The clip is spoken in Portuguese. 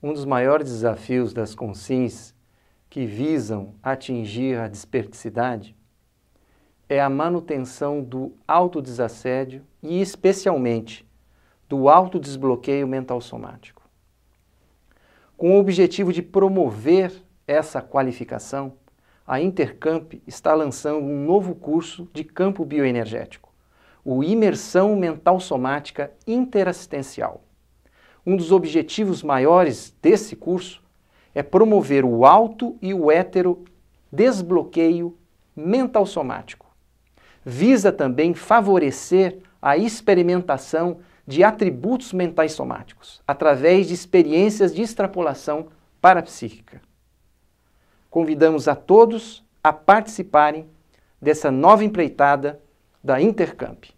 um dos maiores desafios das consins que visam atingir a desperticidade é a manutenção do autodesassédio e, especialmente, do autodesbloqueio mental somático. Com o objetivo de promover essa qualificação, a Intercamp está lançando um novo curso de campo bioenergético, o Imersão Mental Somática Interassistencial. Um dos objetivos maiores desse curso é promover o alto e o hétero desbloqueio mental somático. Visa também favorecer a experimentação de atributos mentais somáticos através de experiências de extrapolação parapsíquica. Convidamos a todos a participarem dessa nova empreitada da Intercamp.